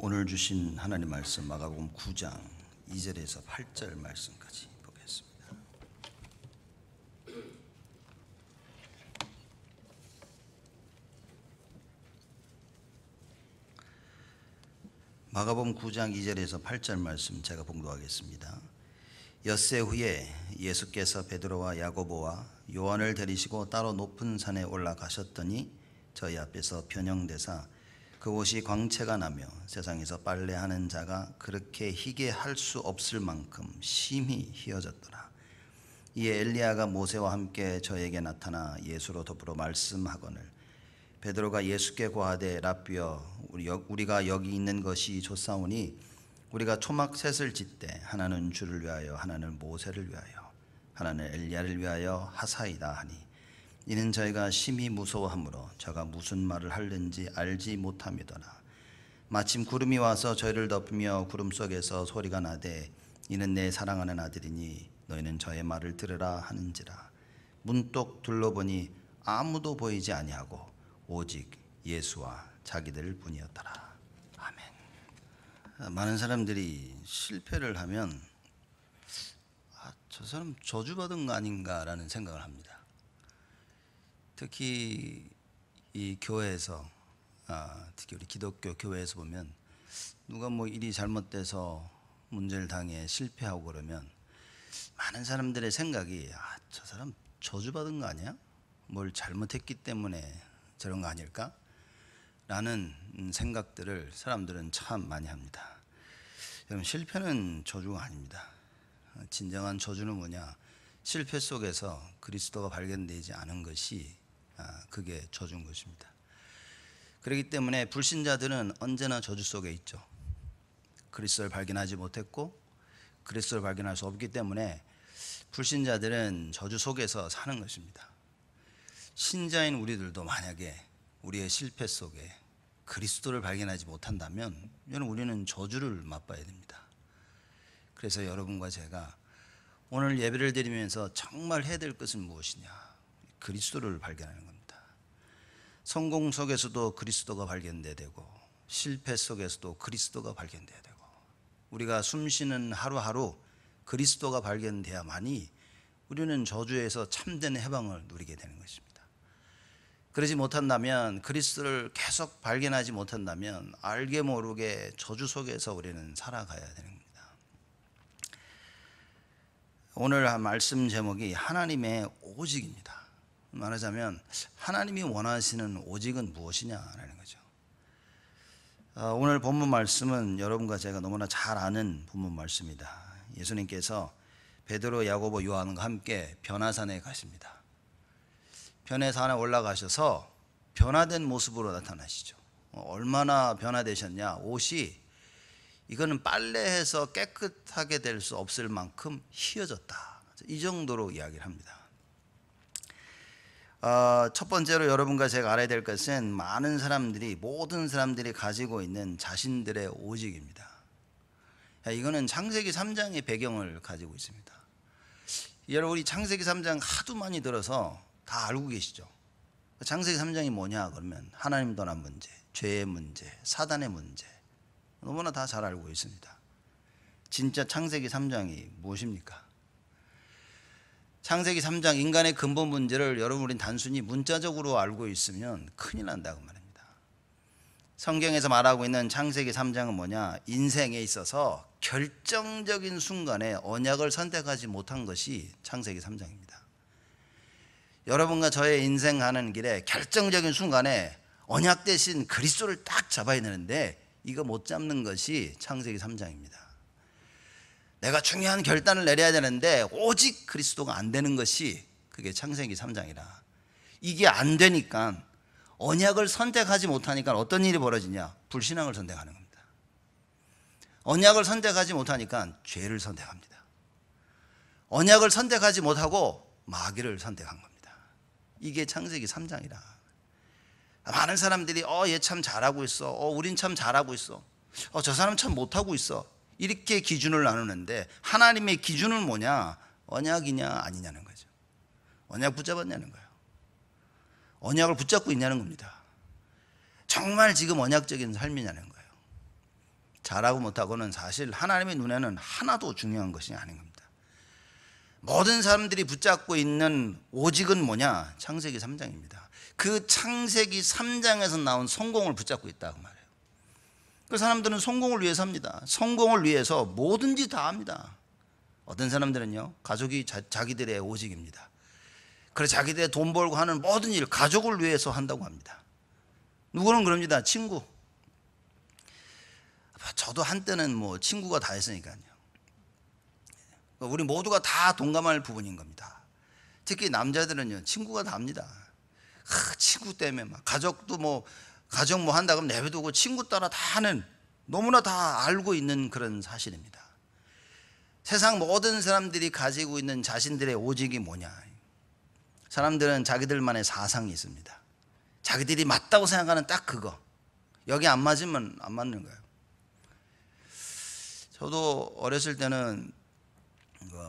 오늘 주신 하나님 말씀 마가복음 9장 2절에서 8절 말씀까지 보겠습니다. 마가복음 9장 2절에서 8절 말씀 제가 봉독하겠습니다. 엿새 후에 예수께서 베드로와 야고보와 요한을 데리시고 따로 높은 산에 올라가셨더니 저희 앞에서 변형되사 그 옷이 광채가 나며 세상에서 빨래하는 자가 그렇게 희게 할 수 없을 만큼 심히 희어졌더라. 이에 엘리야가 모세와 함께 저에게 나타나 예수로 더불어 말씀하거늘 베드로가 예수께 고하되 라비여 우리가 여기 있는 것이 좋사오니 우리가 초막 셋을 짓되 하나는 주를 위하여 하나는 모세를 위하여 하나는 엘리야를 위하여 하사이다 하니 이는 저희가 심히 무서워하므로 저가 무슨 말을 할는지 알지 못함이더라. 마침 구름이 와서 저희를 덮으며 구름 속에서 소리가 나되 이는 내 사랑하는 아들이니 너희는 저의 말을 들으라 하는지라. 문득 둘러보니 아무도 보이지 아니하고 오직 예수와 자기들 뿐이었더라. 아멘. 아, 많은 사람들이 실패를 하면 아, 저 사람 저주받은 거 아닌가라는 생각을 합니다. 특히 이 교회에서 아, 특히 우리 기독교 교회에서 보면 누가 뭐 일이 잘못돼서 문제를 당해 실패하고 그러면 많은 사람들의 생각이 아, 저 사람 저주받은 거 아니야? 뭘 잘못했기 때문에 저런 거 아닐까? 라는 생각들을 사람들은 참 많이 합니다. 여러분 실패는 저주가 아닙니다. 진정한 저주는 뭐냐? 실패 속에서 그리스도가 발견되지 않은 것이 아, 그게 저주인 것입니다. 그렇기 때문에 불신자들은 언제나 저주 속에 있죠. 그리스도를 발견하지 못했고 그리스도를 발견할 수 없기 때문에 불신자들은 저주 속에서 사는 것입니다. 신자인 우리들도 만약에 우리의 실패 속에 그리스도를 발견하지 못한다면 우리는 저주를 맛봐야 됩니다. 그래서 여러분과 제가 오늘 예배를 드리면서 정말 해야 될 것은 무엇이냐 그리스도를 발견하는 겁니다. 성공 속에서도 그리스도가 발견돼야 되고 실패 속에서도 그리스도가 발견돼야 되고 우리가 숨쉬는 하루하루 그리스도가 발견돼야만이 우리는 저주에서 참된 해방을 누리게 되는 것입니다. 그러지 못한다면 그리스도를 계속 발견하지 못한다면 알게 모르게 저주 속에서 우리는 살아가야 되는 겁니다. 오늘 말씀 제목이 하나님의 오직입니다. 말하자면 하나님이 원하시는 오직은 무엇이냐라는 거죠. 아, 오늘 본문 말씀은 여러분과 제가 너무나 잘 아는 본문 말씀이다. 예수님께서 베드로, 야고보, 요한과 함께 변화산에 가십니다. 변화산에 올라가셔서 변화된 모습으로 나타나시죠. 어, 얼마나 변화되셨냐? 옷이 이거는 빨래해서 깨끗하게 될 수 없을 만큼 휘어졌다. 이 정도로 이야기를 합니다. 어, 첫 번째로 여러분과 제가 알아야 될 것은 많은 사람들이 모든 사람들이 가지고 있는 자신들의 오직입니다. 야, 이거는 창세기 3장의 배경을 가지고 있습니다. 여러분 우리 창세기 3장 하도 많이 들어서 다 알고 계시죠. 창세기 3장이 뭐냐 그러면 하나님 떠난 문제, 죄의 문제, 사단의 문제 너무나 다 잘 알고 있습니다. 진짜 창세기 3장이 무엇입니까? 창세기 3장 인간의 근본 문제를 여러분은 단순히 문자적으로 알고 있으면 큰일 난다고 그 말합니다 성경에서 말하고 있는 창세기 3장은 뭐냐? 인생에 있어서 결정적인 순간에 언약을 선택하지 못한 것이 창세기 3장입니다. 여러분과 저의 인생 가는 길에 결정적인 순간에 언약 대신 그리스도를 딱 잡아야 되는데 이거 못 잡는 것이 창세기 3장입니다. 내가 중요한 결단을 내려야 되는데 오직 그리스도가 안 되는 것이 그게 창세기 3장이라. 이게 안 되니까 언약을 선택하지 못하니까 어떤 일이 벌어지냐? 불신앙을 선택하는 겁니다. 언약을 선택하지 못하니까 죄를 선택합니다. 언약을 선택하지 못하고 마귀를 선택한 겁니다. 이게 창세기 3장이라. 많은 사람들이 어, 얘 참 잘하고 있어. 어, 우린 참 잘하고 있어. 어, 저 사람 참 못하고 있어. 이렇게 기준을 나누는데 하나님의 기준은 뭐냐? 언약이냐 아니냐는 거죠. 언약 붙잡았냐는 거예요. 언약을 붙잡고 있냐는 겁니다. 정말 지금 언약적인 삶이냐는 거예요. 잘하고 못하고는 사실 하나님의 눈에는 하나도 중요한 것이 아닌 겁니다. 모든 사람들이 붙잡고 있는 오직은 뭐냐? 창세기 3장입니다. 그 창세기 3장에서 나온 성공을 붙잡고 있다고 그 말해요. 그 사람들은 성공을 위해서 합니다. 성공을 위해서 뭐든지 다 합니다. 어떤 사람들은요, 가족이 자, 기들의 오직입니다. 그래 자기들의 돈 벌고 하는 모든 일, 가족을 위해서 한다고 합니다. 누구는 그럽니다. 친구. 저도 한때는 뭐 친구가 다 했으니까요. 우리 모두가 다 동감할 부분인 겁니다. 특히 남자들은요, 친구가 다합니다. 아, 친구 때문에 막 가족도 뭐 가정 뭐 한다 그럼 내버려두고 친구 따라 다 하는 너무나 다 알고 있는 그런 사실입니다. 세상 모든 사람들이 가지고 있는 자신들의 오직이 뭐냐. 사람들은 자기들만의 사상이 있습니다. 자기들이 맞다고 생각하는 딱 그거. 여기 안 맞으면 안 맞는 거예요. 저도 어렸을 때는 그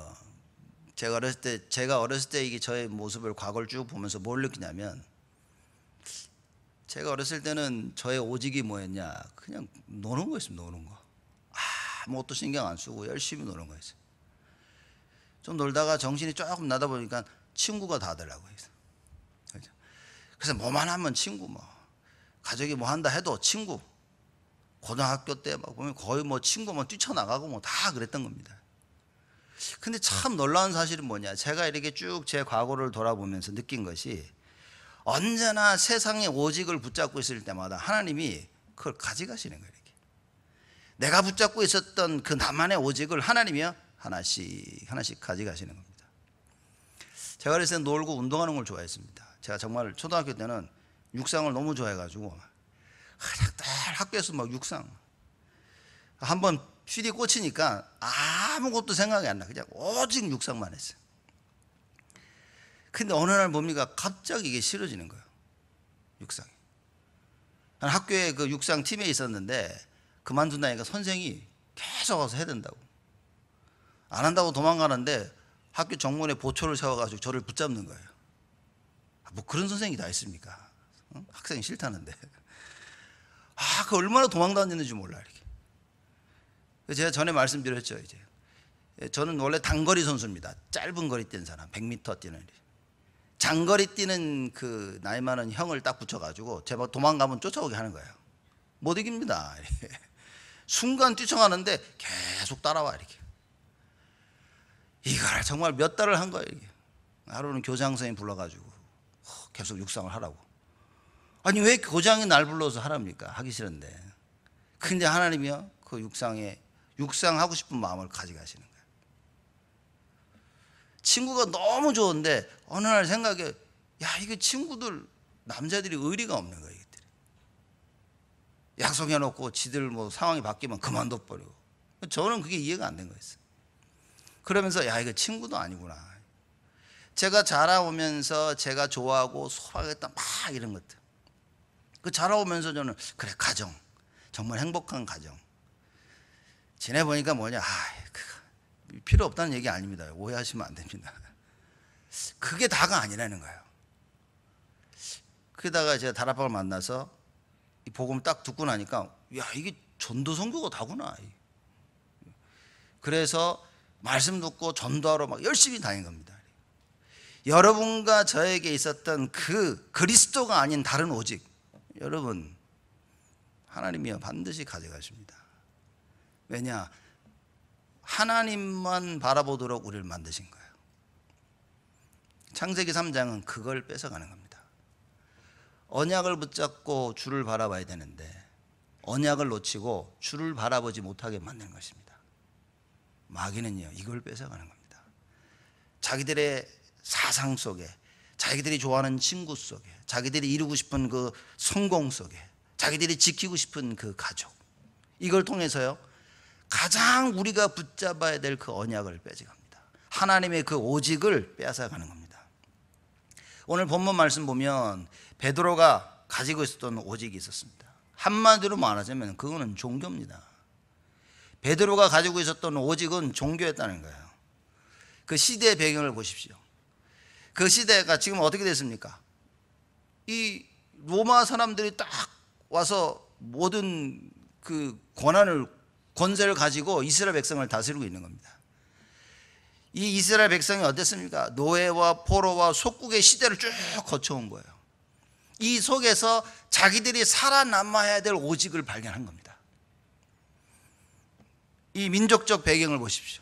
제가 어렸을 때 제가 어렸을 때 이게 저의 모습을 과거를 쭉 보면서 뭘 느끼냐면 제가 어렸을 때는 저의 오직이 뭐였냐? 그냥 노는 거였어요, 노는 거. 아무것도 뭐 신경 안 쓰고 열심히 노는 거였어요. 좀 놀다가 정신이 조금 나다 보니까 친구가 다더라고요. 그죠? 그래서 뭐만 하면 친구 뭐. 가족이 뭐 한다 해도 친구. 고등학교 때 막 보면 거의 뭐 친구만 뭐 뛰쳐나가고 뭐 다 그랬던 겁니다. 근데 참 놀라운 사실은 뭐냐. 제가 이렇게 쭉 제 과거를 돌아보면서 느낀 것이 언제나 세상의 오직을 붙잡고 있을 때마다 하나님이 그걸 가져가시는 거예요. 내가 붙잡고 있었던 그 나만의 오직을 하나님이 하나씩 하나씩 가져가시는 겁니다. 제가 어렸을 때 놀고 운동하는 걸 좋아했습니다. 제가 정말 초등학교 때는 육상을 너무 좋아해가지고 하락달 학교에서 막 육상 한번 필이 꽂히니까 아무것도 생각이 안 나. 그냥 오직 육상만 했어요. 근데 어느 날 뭡니까? 갑자기 이게 싫어지는 거예요. 육상이. 학교에 그 육상 팀에 있었는데 그만둔다니까 선생이 계속 와서 해야 된다고. 안 한다고 도망가는데 학교 정문에 보초를 세워가지고 저를 붙잡는 거예요. 아, 뭐 그런 선생이 다 있습니까? 응? 학생이 싫다는데. 아, 그 얼마나 도망다녔는지 몰라, 이렇게. 제가 전에 말씀드렸죠, 이제. 예, 저는 원래 단거리 선수입니다. 짧은 거리 뛰는 사람, 100m 뛰는. 장거리 뛰는 그 나이 많은 형을 딱 붙여가지고 제발 뭐 도망가면 쫓아오게 하는 거예요. 못 이깁니다. 이렇게. 순간 뛰쳐가는데 계속 따라와 이렇게. 이걸 정말 몇 달을 한 거예요. 이게. 하루는 교장 선생님 불러가지고 계속 육상을 하라고. 아니 왜 교장이 날 불러서 하랍니까? 하기 싫은데. 근데 하나님이요 그 육상에 육상하고 싶은 마음을 가져가시는. 친구가 너무 좋은데 어느 날 생각에 야 이거 친구들 남자들이 의리가 없는 거야 이들이 약속해놓고 지들 뭐 상황이 바뀌면 그만둬 버리고 저는 그게 이해가 안 된 거였어요 그러면서 야 이거 친구도 아니구나 제가 자라오면서 제가 좋아하고 소박했다막 이런 것들 그 자라오면서 저는 그래 가정 정말 행복한 가정 지내보니까 뭐냐 아, 그 필요 없다는 얘기 아닙니다. 오해하시면 안 됩니다. 그게 다가 아니라는 거예요. 그러다가 제가 다락방을 만나서 이 복음을 딱 듣고 나니까 야 이게 전도 선교가 다구나. 그래서 말씀 듣고 전도하러 막 열심히 다닌 겁니다. 여러분과 저에게 있었던 그 그리스도가 아닌 다른 오직 여러분 하나님이여 반드시 가져가십니다. 왜냐 하나님만 바라보도록 우리를 만드신 거예요. 창세기 3장은 그걸 뺏어가는 겁니다. 언약을 붙잡고 주를 바라봐야 되는데 언약을 놓치고 주를 바라보지 못하게 만든 것입니다. 마귀는요, 이걸 뺏어가는 겁니다. 자기들의 사상 속에, 자기들이 좋아하는 친구 속에, 자기들이 이루고 싶은 그 성공 속에, 자기들이 지키고 싶은 그 가족. 이걸 통해서요, 가장 우리가 붙잡아야 될 그 언약을 빼앗아갑니다. 하나님의 그 오직을 빼앗아가는 겁니다. 오늘 본문 말씀 보면 베드로가 가지고 있었던 오직이 있었습니다. 한마디로 말하자면 그거는 종교입니다. 베드로가 가지고 있었던 오직은 종교였다는 거예요. 그 시대의 배경을 보십시오. 그 시대가 지금 어떻게 됐습니까? 이 로마 사람들이 딱 와서 모든 그 권한을 권세를 가지고 이스라엘 백성을 다스리고 있는 겁니다. 이 이스라엘 백성이 어땠습니까? 노예와 포로와 속국의 시대를 쭉 거쳐온 거예요. 이 속에서 자기들이 살아남아야 될 오직을 발견한 겁니다. 이 민족적 배경을 보십시오.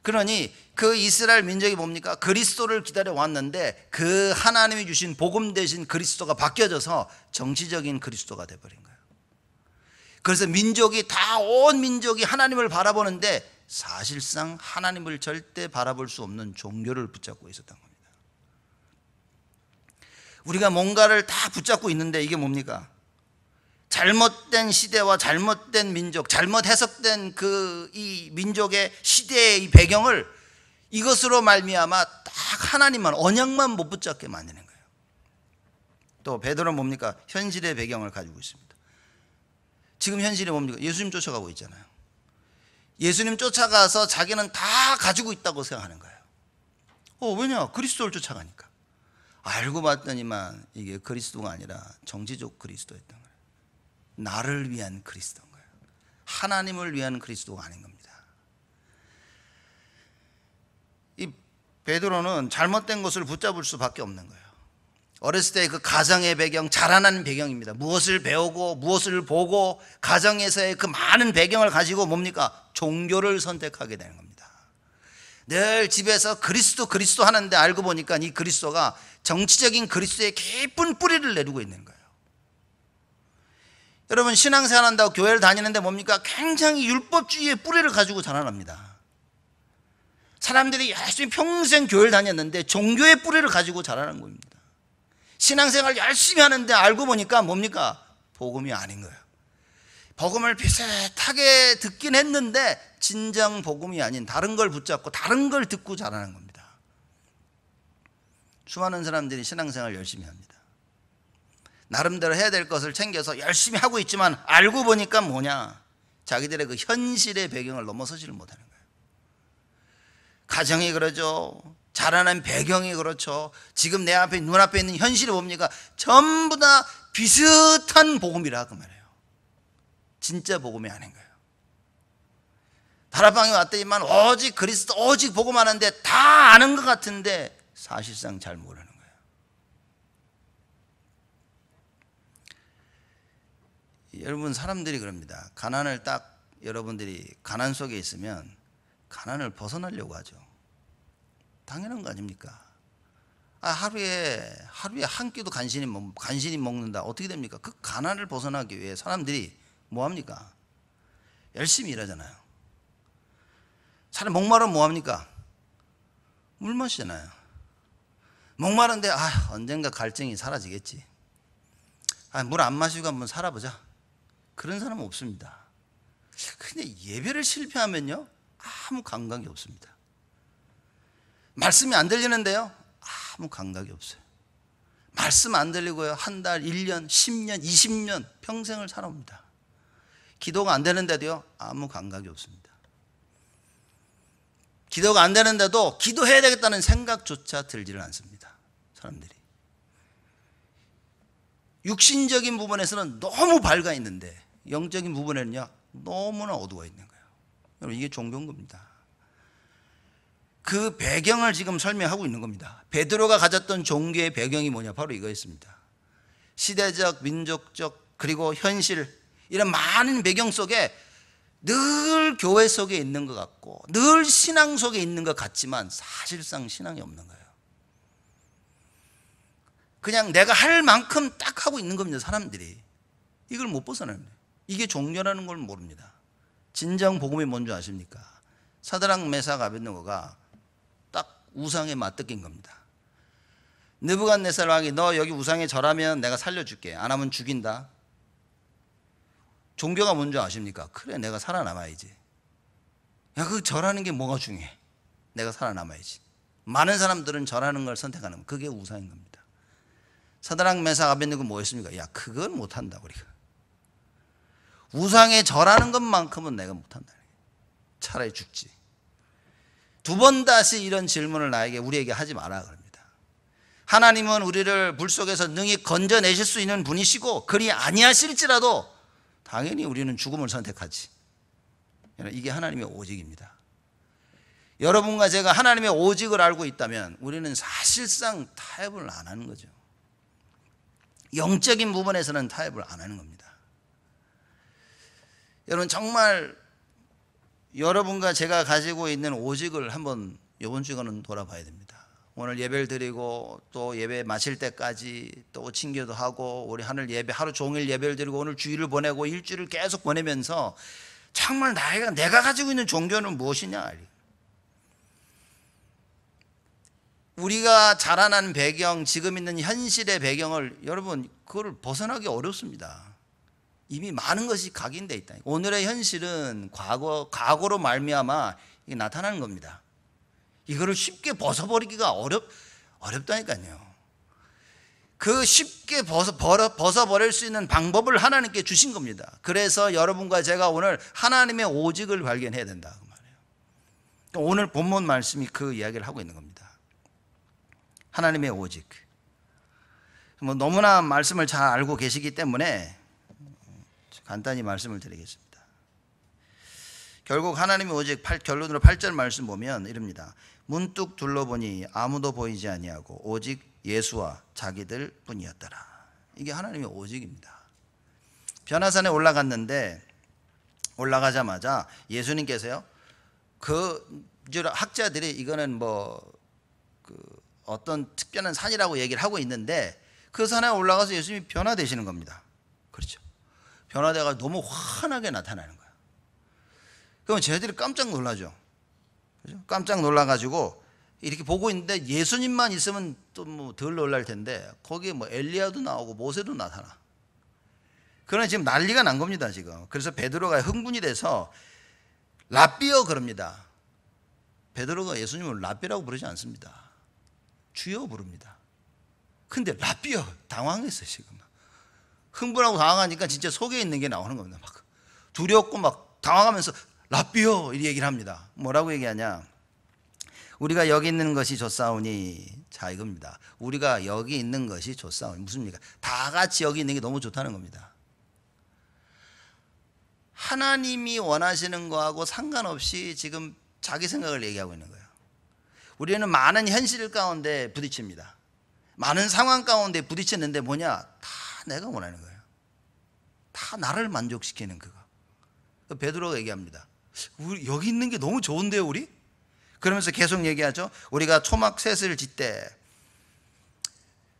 그러니 그 이스라엘 민족이 뭡니까? 그리스도를 기다려 왔는데 그 하나님이 주신 복음 대신 그리스도가 바뀌어져서 정치적인 그리스도가 돼버린 거예요. 그래서 민족이 다 온 민족이 하나님을 바라보는데 사실상 하나님을 절대 바라볼 수 없는 종교를 붙잡고 있었던 겁니다. 우리가 뭔가를 다 붙잡고 있는데 이게 뭡니까? 잘못된 시대와 잘못된 민족, 잘못 해석된 그 이 민족의 시대의 배경을 이것으로 말미암아 딱 하나님만 언약만 못 붙잡게 만드는 거예요. 또 베드로는 뭡니까? 현실의 배경을 가지고 있습니다. 지금 현실이 뭡니까? 예수님 쫓아가고 있잖아요. 예수님 쫓아가서 자기는 다 가지고 있다고 생각하는 거예요. 어, 왜냐? 그리스도를 쫓아가니까. 알고 봤더니만 이게 그리스도가 아니라 정치적 그리스도였던 거예요. 나를 위한 그리스도인 거예요. 하나님을 위한 그리스도가 아닌 겁니다. 이 베드로는 잘못된 것을 붙잡을 수밖에 없는 거예요. 어렸을 때 그 가정의 배경, 자라나는 배경입니다. 무엇을 배우고, 무엇을 보고, 가정에서의 그 많은 배경을 가지고 뭡니까? 종교를 선택하게 되는 겁니다. 늘 집에서 그리스도, 그리스도 하는데 알고 보니까 이 그리스도가 정치적인 그리스도의 깊은 뿌리를 내리고 있는 거예요. 여러분, 신앙생활 한다고 교회를 다니는데 뭡니까? 굉장히 율법주의의 뿌리를 가지고 자라납니다. 사람들이 열심히 평생 교회를 다녔는데 종교의 뿌리를 가지고 자라는 겁니다. 신앙생활 열심히 하는데 알고 보니까 뭡니까? 복음이 아닌 거예요. 복음을 비슷하게 듣긴 했는데 진정 복음이 아닌 다른 걸 붙잡고 다른 걸 듣고 자라는 겁니다. 수많은 사람들이 신앙생활 열심히 합니다. 나름대로 해야 될 것을 챙겨서 열심히 하고 있지만 알고 보니까 뭐냐? 자기들의 그 현실의 배경을 넘어서지를 못하는 거예요. 가정이 그러죠. 자라난 배경이 그렇죠. 지금 내 앞에 눈앞에 있는 현실이 뭡니까? 전부 다 비슷한 복음이라 그 말이에요. 진짜 복음이 아닌 거예요. 다락방에 왔더니만 오직 그리스도 오직 복음 하는데 다 아는 것 같은데 사실상 잘 모르는 거예요. 여러분 사람들이 그럽니다. 가난을 딱 여러분들이 가난 속에 있으면 가난을 벗어나려고 하죠. 당연한 거 아닙니까? 아, 하루에 하루에 한 끼도 간신히 간신히 먹는다. 어떻게 됩니까? 그 가난을 벗어나기 위해 사람들이 뭐 합니까? 열심히 일하잖아요. 사람 목마르면 뭐 합니까? 물 마시잖아요. 목마른데 아, 언젠가 갈증이 사라지겠지. 아, 물 안 마시고 한번 살아보자. 그런 사람은 없습니다. 근데 예배를 실패하면요. 아무 감각이 없습니다. 말씀이 안 들리는데요. 아무 감각이 없어요. 말씀 안 들리고요. 한 달, 1년, 10년, 20년 평생을 살아옵니다. 기도가 안 되는데도요. 아무 감각이 없습니다. 기도가 안 되는데도 기도해야 되겠다는 생각조차 들지를 않습니다. 사람들이. 육신적인 부분에서는 너무 밝아 있는데 영적인 부분에는요. 너무나 어두워 있는 거예요. 여러분 이게 종교인 겁니다. 그 배경을 지금 설명하고 있는 겁니다. 베드로가 가졌던 종교의 배경이 뭐냐? 바로 이거였습니다. 시대적, 민족적, 그리고 현실, 이런 많은 배경 속에 늘 교회 속에 있는 것 같고, 늘 신앙 속에 있는 것 같지만 사실상 신앙이 없는 거예요. 그냥 내가 할 만큼 딱 하고 있는 겁니다, 사람들이. 이걸 못 벗어납니다. 이게 종교라는 걸 모릅니다. 진정 복음이 뭔 줄 아십니까? 사드랑 메사 가벤노가 우상에 맞뜯긴 겁니다. 느부갓네살 왕이 너 여기 우상에 절하면 내가 살려줄게. 안 하면 죽인다. 종교가 뭔지 아십니까? 그래 내가 살아남아야지. 야 그 절하는 게 뭐가 중요해? 내가 살아남아야지. 많은 사람들은 절하는 걸 선택하는 그게 우상인 겁니다. 사드랑 메사 아벤누고 뭐였습니까? 야 그건 못한다 우리가. 우상에 절하는 것만큼은 내가 못한다. 차라리 죽지. 두번 다시 이런 질문을 나에게 우리에게 하지 마라 그럽니다. 하나님은 우리를 물 속에서 능히 건져내실 수 있는 분이시고 그리 아니하실지라도 당연히 우리는 죽음을 선택하지. 이게 하나님의 오직입니다. 여러분과 제가 하나님의 오직을 알고 있다면 우리는 사실상 타협을 안 하는 거죠. 영적인 부분에서는 타협을 안 하는 겁니다. 여러분 정말 여러분과 제가 가지고 있는 오직을 한번 이번 주간은 돌아봐야 됩니다. 오늘 예배를 드리고 또 예배 마칠 때까지 또 친교도 하고 우리 하늘 예배 하루 종일 예배를 드리고 오늘 주일을 보내고 일주일을 계속 보내면서 정말 나이가 내가 가지고 있는 종교는 무엇이냐? 우리가 자라난 배경, 지금 있는 현실의 배경을 여러분 그걸 벗어나기 어렵습니다. 이미 많은 것이 각인되어 있다. 오늘의 현실은 과거 과거로 말미암아 이게 나타나는 겁니다. 이거를 쉽게 벗어버리기가 어렵 어렵다니까요. 그 쉽게 벗어, 버려, 벗어버릴 수 있는 방법을 하나님께 주신 겁니다. 그래서 여러분과 제가 오늘 하나님의 오직을 발견해야 된다. 그 말이에요. 그러니까 오늘 본문 말씀이 그 이야기를 하고 있는 겁니다. 하나님의 오직. 뭐 너무나 말씀을 잘 알고 계시기 때문에 간단히 말씀을 드리겠습니다. 결국 하나님이 오직 8, 결론으로 8절 말씀 보면 이릅니다. 문득 둘러보니 아무도 보이지 아니하고 오직 예수와 자기들 뿐이었더라. 이게 하나님의 오직입니다. 변화산에 올라갔는데 올라가자마자 예수님께서요. 그 학자들이 이거는 뭐그 어떤 특별한 산이라고 얘기를 하고 있는데 그 산에 올라가서 예수님이 변화되시는 겁니다. 그렇죠. 변화돼가 너무 환하게 나타나는 거야. 그럼 쟤들이 깜짝 놀라죠. 그죠? 깜짝 놀라가지고 이렇게 보고 있는데 예수님만 있으면 또뭐덜 놀랄 텐데 거기에 뭐 엘리야도 나오고 모세도 나타나. 그러나 지금 난리가 난 겁니다 지금. 그래서 베드로가 흥분이 돼서 라비어 그럽니다. 베드로가 예수님을 라비라고 부르지 않습니다. 주여 부릅니다. 근데 라비어 당황했어 지금. 흥분하고 당황하니까 진짜 속에 있는 게 나오는 겁니다. 막 두렵고 막 당황하면서 라삐요이 얘기를 합니다. 뭐라고 얘기하냐? 우리가 여기 있는 것이 좋사오니 자 이겁니다. 우리가 여기 있는 것이 좋사오니 무슨 얘기가 다 같이 여기 있는 게 너무 좋다는 겁니다. 하나님이 원하시는 거하고 상관없이 지금 자기 생각을 얘기하고 있는 거예요. 우리는 많은 현실 가운데 부딪힙니다. 많은 상황 가운데 부딪혔는데 뭐냐? 다 내가 원하는 거예요. 다 나를 만족시키는 그거. 그 베드로가 얘기합니다. 우리 여기 있는 게 너무 좋은데요, 우리? 그러면서 계속 얘기하죠. 우리가 초막 셋을 짓대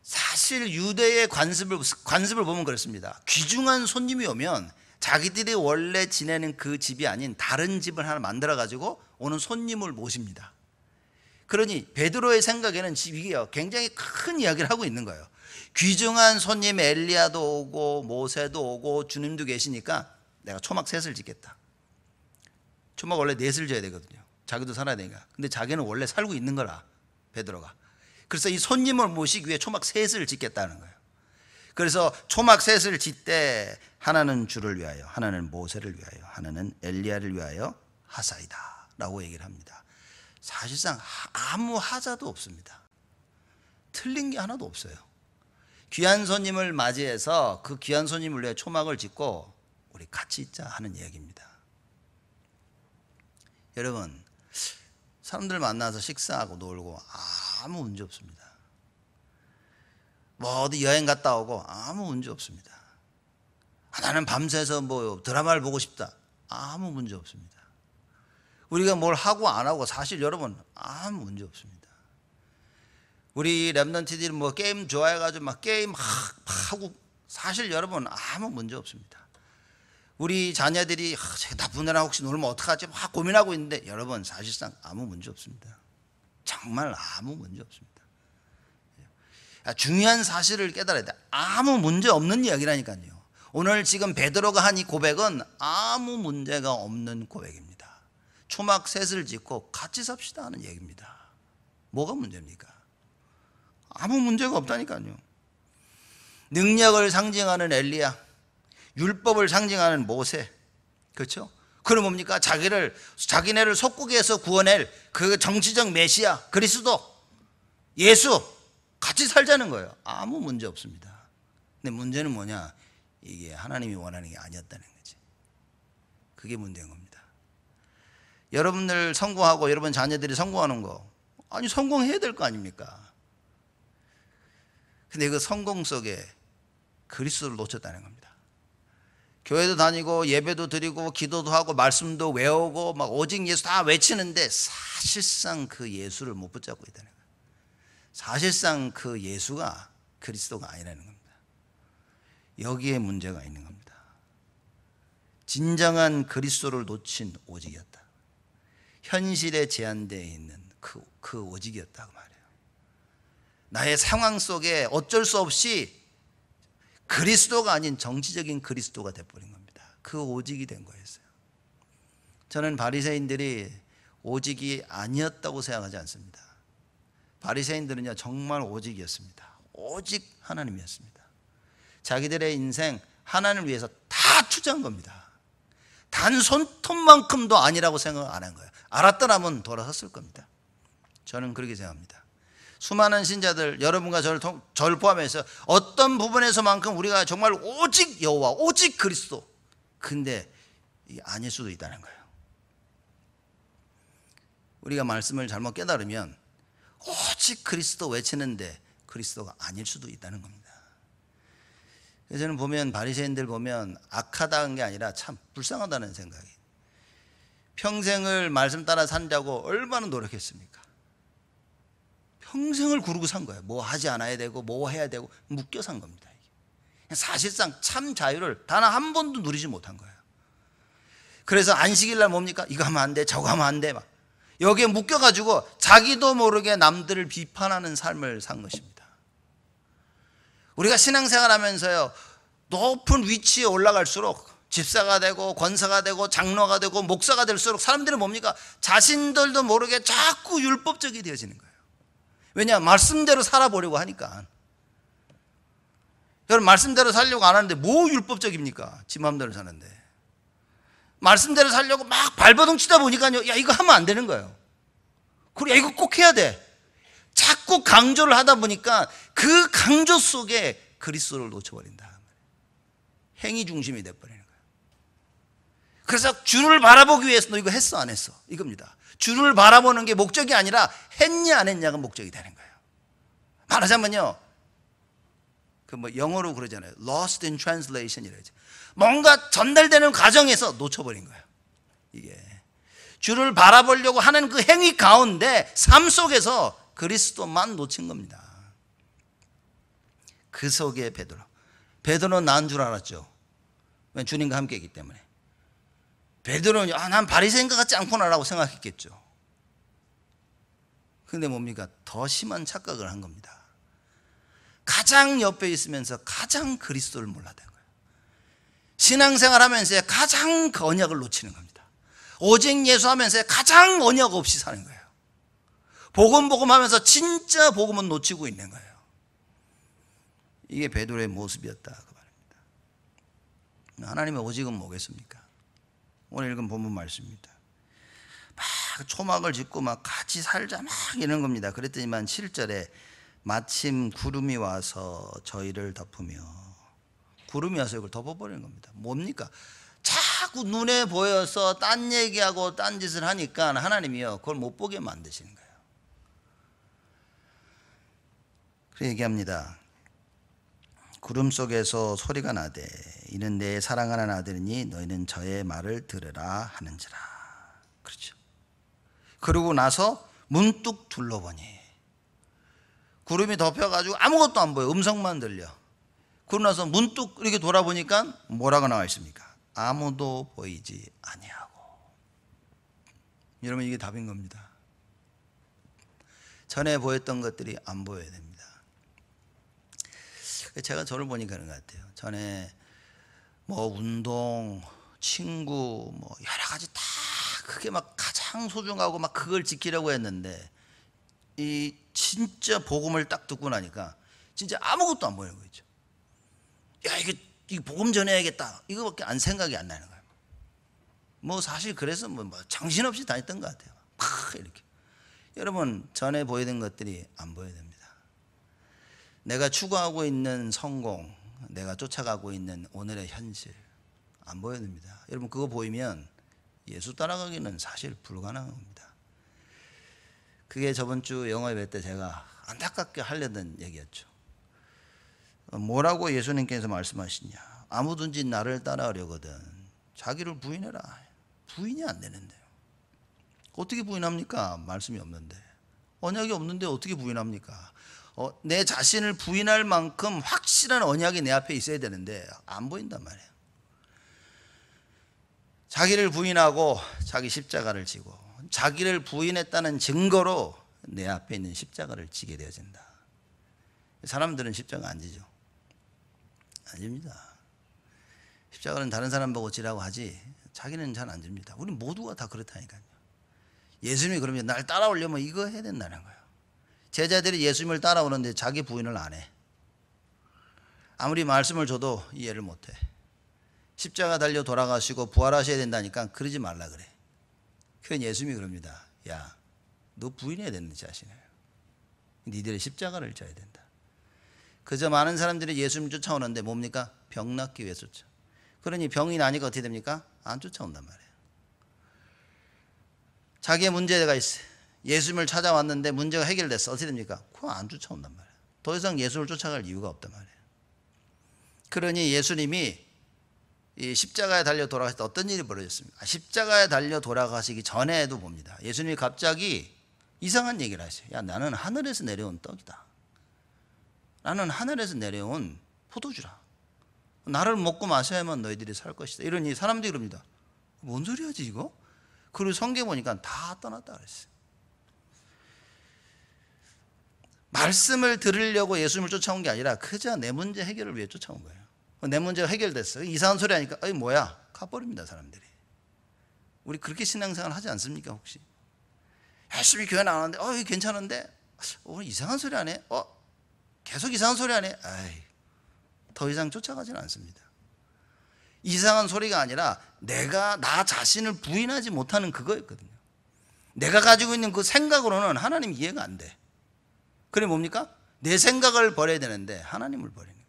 사실 유대의 관습을 관습을 보면 그렇습니다. 귀중한 손님이 오면 자기들이 원래 지내는 그 집이 아닌 다른 집을 하나 만들어 가지고 오는 손님을 모십니다. 그러니 베드로의 생각에는 집이요 굉장히 큰 이야기를 하고 있는 거예요. 귀중한 손님 엘리야도 오고 모세도 오고 주님도 계시니까 내가 초막 셋을 짓겠다. 초막 원래 넷을 져야 되거든요. 자기도 살아야 되니까. 근데 자기는 원래 살고 있는 거라 베드로가. 그래서 이 손님을 모시기 위해 초막 셋을 짓겠다는 거예요. 그래서 초막 셋을 짓 때 하나는 주를 위하여, 하나는 모세를 위하여, 하나는 엘리야를 위하여 하사이다라고 얘기를 합니다. 사실상 아무 하자도 없습니다. 틀린 게 하나도 없어요. 귀한 손님을 맞이해서 그 귀한 손님을 위해 초막을 짓고 우리 같이 있자 하는 이야기입니다. 여러분, 사람들 만나서 식사하고 놀고 아무 문제 없습니다. 뭐 어디 여행 갔다 오고 아무 문제 없습니다. 아, 나는 밤새서 뭐 드라마를 보고 싶다. 아무 문제 없습니다. 우리가 뭘 하고 안 하고 사실 여러분 아무 문제 없습니다. 우리 랩런트들이 뭐 게임 좋아해가지고 막 게임 막 하고 사실 여러분 아무 문제 없습니다. 우리 자녀들이 아, 나쁜 애랑 혹시 놀면 어떡하지 막 고민하고 있는데 여러분 사실상 아무 문제 없습니다. 정말 아무 문제 없습니다. 아, 중요한 사실을 깨달아야 돼. 아무 문제 없는 이야기라니까요. 오늘 지금 베드로가 한 이 고백은 아무 문제가 없는 고백입니다. 초막 셋을 짓고 같이 삽시다 하는 얘기입니다. 뭐가 문제입니까? 아무 문제가 없다니까요. 능력을 상징하는 엘리야, 율법을 상징하는 모세, 그렇죠? 그럼 뭡니까? 자기를 자기네를 속국에서 구원할 그 정치적 메시아 그리스도 예수 같이 살자는 거예요. 아무 문제 없습니다. 근데 문제는 뭐냐? 이게 하나님이 원하는 게 아니었다는 거지. 그게 문제인 겁니다. 여러분들 성공하고 여러분 자녀들이 성공하는 거 아니 성공해야 될 거 아닙니까? 근데 그 성공 속에 그리스도를 놓쳤다는 겁니다. 교회도 다니고 예배도 드리고 기도도 하고 말씀도 외우고 막 오직 예수 다 외치는데 사실상 그 예수를 못 붙잡고 있다는 거예요. 사실상 그 예수가 그리스도가 아니라는 겁니다. 여기에 문제가 있는 겁니다. 진정한 그리스도를 놓친 오직이었다. 현실에 제한되어 있는 그, 그 오직이었다 그말이요 나의 상황 속에 어쩔 수 없이 그리스도가 아닌 정치적인 그리스도가 돼버린 겁니다. 그 오직이 된 거였어요. 저는 바리새인들이 오직이 아니었다고 생각하지 않습니다. 바리새인들은요 정말 오직이었습니다. 오직 하나님이었습니다. 자기들의 인생 하나님을 위해서 다 투자한 겁니다. 단 손톱만큼도 아니라고 생각 안 한 거예요. 알았더라면 돌아섰을 겁니다. 저는 그렇게 생각합니다. 수많은 신자들 여러분과 저를, 통, 저를 포함해서 어떤 부분에서만큼 우리가 정말 오직 여호와 오직 그리스도 근데 이 아닐 수도 있다는 거예요 우리가 말씀을 잘못 깨달으면 오직 그리스도 외치는데 그리스도가 아닐 수도 있다는 겁니다 그래서 저는 보면 바리새인들 보면 악하다는 게 아니라 참 불쌍하다는 생각이 평생을 말씀 따라 산다고 얼마나 노력했습니까? 평생을 구르고 산 거예요. 뭐 하지 않아야 되고 뭐 해야 되고 묶여 산 겁니다. 사실상 참 자유를 단 한 번도 누리지 못한 거예요. 그래서 안식일 날 뭡니까? 이거 하면 안 돼, 저거 하면 안 돼, 막. 여기에 묶여가지고 자기도 모르게 남들을 비판하는 삶을 산 것입니다. 우리가 신앙생활 하면서요, 높은 위치에 올라갈수록 집사가 되고 권사가 되고 장로가 되고 목사가 될수록 사람들은 뭡니까? 자신들도 모르게 자꾸 율법적이 되어지는 거예요. 왜냐? 말씀대로 살아보려고 하니까. 여러분, 말씀대로 살려고 안 하는데 뭐 율법적입니까? 지 마음대로 사는데. 말씀대로 살려고 막 발버둥 치다 보니까요. 야, 이거 하면 안 되는 거예요. 그래, 이거 꼭 해야 돼. 자꾸 강조를 하다 보니까 그 강조 속에 그리스도를 놓쳐버린다. 행위 중심이 돼버리는 거예요. 그래서 주를 바라보기 위해서 너 이거 했어 안 했어 이겁니다. 주를 바라보는 게 목적이 아니라 했냐 안 했냐가 목적이 되는 거예요. 말하자면요. 그 뭐 영어로 그러잖아요. lost in translation 이래죠. 뭔가 전달되는 과정에서 놓쳐버린 거예요. 이게 주를 바라보려고 하는 그 행위 가운데 삶 속에서 그리스도만 놓친 겁니다. 그 속에 베드로. 베드로는 난 줄 알았죠. 주님과 함께있기 때문에. 베드로는 아, 난 바리새인과 같지 않구나라고 생각했겠죠. 근데 뭡니까? 더 심한 착각을 한 겁니다. 가장 옆에 있으면서 가장 그리스도를 몰라된 거예요. 신앙생활 하면서 가장 그 언약을 놓치는 겁니다. 오직 예수 하면서 가장 언약 없이 사는 거예요. 복음 복음 하면서 진짜 복음은 놓치고 있는 거예요. 이게 베드로의 모습이었다 그 말입니다. 하나님의 오직은 뭐겠습니까? 오늘 읽은 본문 말씀입니다. 막 초막을 짓고 막 같이 살자 막 이런 겁니다. 그랬더니만 7절에 마침 구름이 와서 저희를 덮으며 구름이 와서 이걸 덮어버리는 겁니다. 뭡니까? 자꾸 눈에 보여서 딴 얘기하고 딴 짓을 하니까 하나님이요 그걸 못 보게 만드시는 거예요. 그래 얘기합니다. 구름 속에서 소리가 나되 이른데 사랑하는 아들이니 너희는 저의 말을 들으라 하는지라. 그렇죠. 그러고 나서 문득 둘러보니 구름이 덮여가지고 아무것도 안 보여. 음성만 들려. 그러고 나서 문득 이렇게 돌아보니까 뭐라고 나와 있습니까? 아무도 보이지 아니하고. 여러분 이게 답인 겁니다. 전에 보였던 것들이 안 보여야 됩니다. 제가 저를 보니 그런 것 같아요. 전에 뭐 운동, 친구, 뭐 여러 가지 다 그게 막 가장 소중하고 막 그걸 지키려고 했는데 이 진짜 복음을 딱 듣고 나니까 진짜 아무것도 안 보이는 거죠. 야 이게 이 복음 전해야겠다 이거밖에 안 생각이 안 나는 거야뭐 사실 그래서 뭐, 뭐 정신없이 다녔던 것 같아요. 막 이렇게 여러분 전에 보이던 것들이 안 보여야 됩니다. 내가 추구하고 있는 성공, 내가 쫓아가고 있는 오늘의 현실 안 보여집니다. 여러분 그거 보이면 예수 따라가기는 사실 불가능합니다. 그게 저번 주 영어 예때 제가 안타깝게 하려던 얘기였죠. 어, 뭐라고 예수님께서 말씀하시냐? 아무든지 나를 따라하려거든 자기를 부인해라. 부인이 안되는데 어떻게 부인합니까? 말씀이 없는데. 언약이 없는데 어떻게 부인합니까? 어, 내 자신을 부인할 만큼 확실한 언약이 내 앞에 있어야 되는데 안 보인단 말이에요. 자기를 부인하고 자기 십자가를 지고 자기를 부인했다는 증거로 내 앞에 있는 십자가를 지게 되어진다. 사람들은 십자가 안 지죠. 안 집니다. 십자가는 다른 사람 보고 지라고 하지 자기는 잘 안 집니다. 우리 모두가 다 그렇다니까요. 예수님이 그러면 날 따라오려면 이거 해야 된다는 거예요. 제자들이 예수님을 따라오는데 자기 부인을 안 해. 아무리 말씀을 줘도 이해를 못 해. 십자가 달려 돌아가시고 부활하셔야 된다니까 그러지 말라 그래. 그건 예수님이 그럽니다. 야, 너 부인해야 되는 자신을. 니들의 십자가를 져야 된다. 그저 많은 사람들이 예수님 쫓아오는데 뭡니까? 병 낫기 위해서 쫓아. 그러니 병이 나니까 어떻게 됩니까? 안 쫓아온단 말이에요. 자기의 문제가 있어요. 예수님을 찾아왔는데 문제가 해결됐어. 어떻게 됩니까? 그거 안 쫓아온단 말이에요. 더 이상 예수를 쫓아갈 이유가 없단 말이에요. 그러니 예수님이 이 십자가에 달려 돌아가실 때 어떤 일이 벌어졌습니까? 아, 십자가에 달려 돌아가시기 전에도 봅니다. 예수님이 갑자기 이상한 얘기를 하세요. 야, 나는 하늘에서 내려온 떡이다. 나는 하늘에서 내려온 포도주라. 나를 먹고 마셔야만 너희들이 살 것이다. 이러니 사람들이 그럽니다. 뭔 소리야지, 금 그리고 성경 보니까 다 떠났다 그랬어요. 말씀을 들으려고 예수님을 쫓아온 게 아니라 그저 내 문제 해결을 위해 쫓아온 거예요. 내 문제가 해결됐어요. 이상한 소리 하니까 어이 뭐야? 가버립니다 사람들이. 우리 그렇게 신앙생활 하지 않습니까 혹시? 열심히 교회 나왔는데 어이 괜찮은데 오 어, 이상한 소리 하네. 어 계속 이상한 소리 하네. 아이 더 이상 쫓아가지는 않습니다. 이상한 소리가 아니라 내가 나 자신을 부인하지 못하는 그거였거든요. 내가 가지고 있는 그 생각으로는 하나님 이해가 안 돼. 그게 뭡니까? 내 생각을 버려야 되는데 하나님을 버리는 거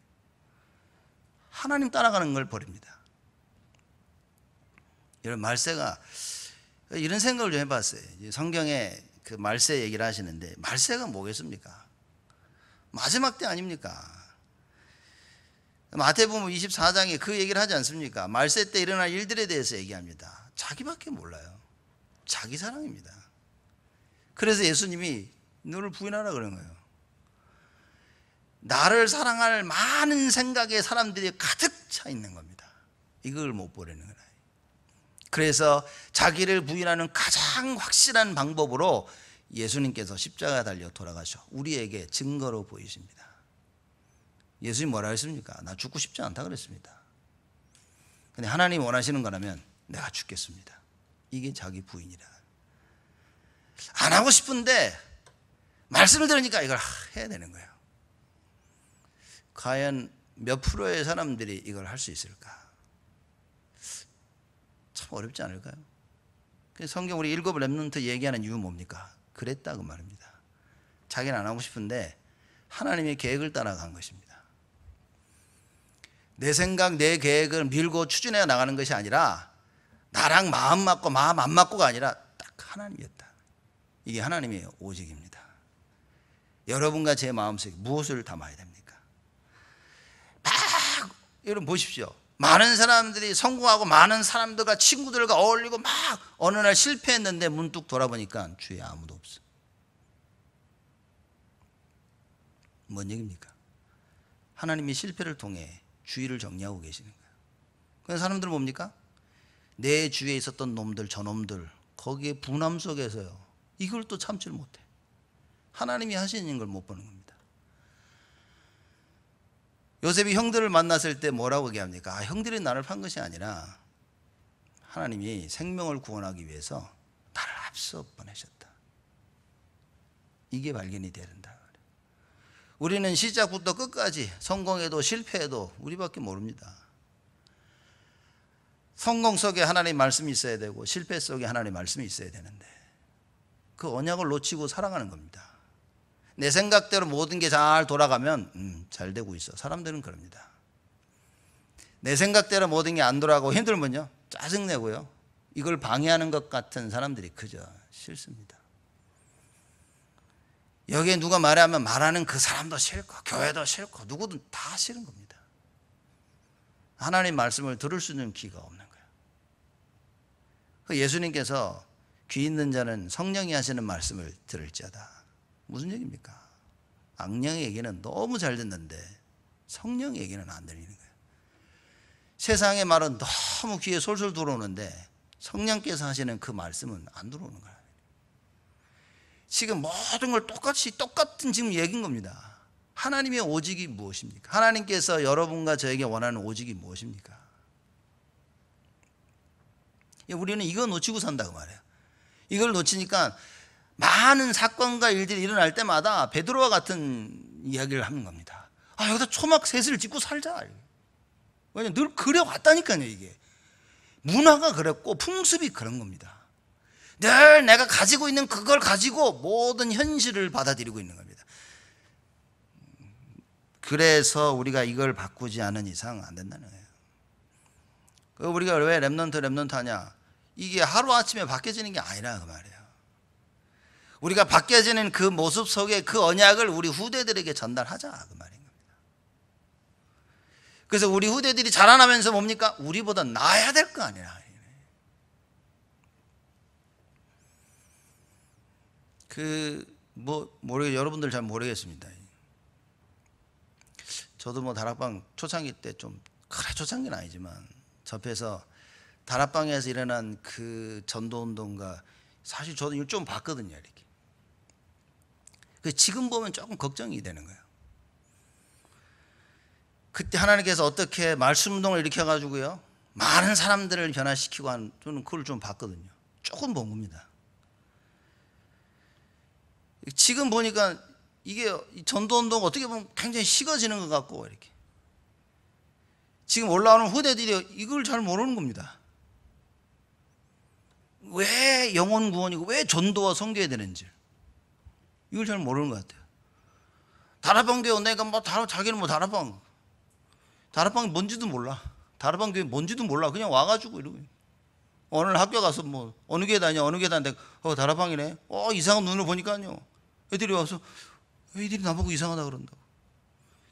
하나님 따라가는 걸 버립니다. 이런 말세가 이런 생각을 좀 해봤어요. 성경에 그 말세 얘기를 하시는데 말세가 뭐겠습니까? 마지막 때 아닙니까? 마태복음 24장에 그 얘기를 하지 않습니까? 말세 때 일어날 일들에 대해서 얘기합니다. 자기밖에 몰라요. 자기 사랑입니다. 그래서 예수님이 눈을 부인하라 그런 거예요. 나를 사랑할 많은 생각에 사람들이 가득 차 있는 겁니다. 이걸 못 보려는 거예요. 그래서 자기를 부인하는 가장 확실한 방법으로 예수님께서 십자가 달려 돌아가셔 우리에게 증거로 보이십니다. 예수님 뭐라 했습니까? 나 죽고 싶지 않다 그랬습니다. 근데 하나님 원하시는 거라면 내가 죽겠습니다. 이게 자기 부인이라. 안 하고 싶은데 말씀을 들으니까 이걸 해야 되는 거예요. 과연 몇 프로의 사람들이 이걸 할 수 있을까? 참 어렵지 않을까요? 성경 우리 일곱 랩런트 얘기하는 이유 뭡니까? 그랬다고 말입니다. 자기는 안 하고 싶은데 하나님의 계획을 따라간 것입니다. 내 생각, 내 계획을 밀고 추진해 나가는 것이 아니라 나랑 마음 맞고 마음 안 맞고가 아니라 딱 하나님이었다. 이게 하나님의 오직입니다. 여러분과 제 마음속에 무엇을 담아야 됩니까? 막 여러분 보십시오. 많은 사람들이 성공하고 많은 사람들과 친구들과 어울리고 막 어느 날 실패했는데 문득 돌아보니까 주위에 아무도 없어. 뭔 얘기입니까? 하나님이 실패를 통해 주위를 정리하고 계시는 거예요. 그 사람들 뭡니까? 내 주위에 있었던 놈들, 저놈들 거기에 분함 속에서요. 이걸 또 참지를 못해. 하나님이 하시는 걸 못 보는 겁니다. 요셉이 형들을 만났을 때 뭐라고 얘기합니까? 아, 형들이 나를 판 것이 아니라 하나님이 생명을 구원하기 위해서 나를 앞서 보내셨다. 이게 발견이 된다. 우리는 시작부터 끝까지 성공해도 실패해도 우리밖에 모릅니다. 성공 속에 하나님 말씀이 있어야 되고 실패 속에 하나님 말씀이 있어야 되는데 그 언약을 놓치고 살아가는 겁니다. 내 생각대로 모든 게 잘 돌아가면 음, 잘 되고 있어. 사람들은 그럽니다. 내 생각대로 모든 게 안 돌아가고 힘들면요. 짜증내고요. 이걸 방해하는 것 같은 사람들이 그저 싫습니다. 여기에 누가 말하면 말하는 그 사람도 싫고 교회도 싫고 누구든 다 싫은 겁니다. 하나님 말씀을 들을 수 있는 귀가 없는 거예요. 그 예수님께서 귀 있는 자는 성령이 하시는 말씀을 들을자다 무슨 얘기입니까? 악령 얘기는 너무 잘 듣는데 성령 얘기는 안 들리는 거예요. 세상의 말은 너무 귀에 솔솔 들어오는데 성령께서 하시는 그 말씀은 안 들어오는 거예요. 지금 모든 걸 똑같이 똑같은 지금 얘기인 겁니다. 하나님의 오직이 무엇입니까? 하나님께서 여러분과 저에게 원하는 오직이 무엇입니까? 우리는 이거 놓치고 산다고 말해요. 이걸 놓치니까 많은 사건과 일들이 일어날 때마다 베드로와 같은 이야기를 하는 겁니다. 아, 여기서 초막 셋을 짓고 살자. 왜냐면 늘 그래왔다니까요, 이게. 문화가 그랬고 풍습이 그런 겁니다. 늘 내가 가지고 있는 그걸 가지고 모든 현실을 받아들이고 있는 겁니다. 그래서 우리가 이걸 바꾸지 않은 이상 안 된다는 거예요. 그 우리가 왜 랩런트 랩런트 하냐? 이게 하루아침에 바뀌어지는 게 아니라 그 말이에요. 우리가 바뀌어지는 그 모습 속에 그 언약을 우리 후대들에게 전달하자 그 말인 겁니다. 그래서 우리 후대들이 자라나면서 뭡니까? 우리보다 나아야 될 거 아니라. 그뭐 모르 여러분들 잘 모르겠습니다. 저도 뭐 다락방 초창기 때 좀 그래 초창기는 아니지만 접해서 다락방에서 일어난 그 전도 운동과 사실 저도 이걸 좀 봤거든요. 이렇게. 그 지금 보면 조금 걱정이 되는 거예요. 그때 하나님께서 어떻게 말씀 운동을 일으켜가지고요. 많은 사람들을 변화시키고 한, 저는 그걸 좀 봤거든요. 조금 본 겁니다. 지금 보니까 이게 전도 운동 어떻게 보면 굉장히 식어지는 것 같고 이렇게 지금 올라오는 후대들이 이걸 잘 모르는 겁니다. 왜 영혼 구원이고 왜 전도와 성교해야 되는지 이걸 잘 모르는 것 같아요. 다락방 교회 내가 뭐 다락 자기는 뭐 다락방 다락방이 뭔지도 몰라. 다락방 교회 뭔지도 몰라. 그냥 와가지고 이러고 오늘 학교 가서 뭐 어느 교회 다니 어느 교회 다니어 다락방이네. 어 이상한 눈을 보니까요. 애들이 와서 애들이 나보고 이상하다 그런다고.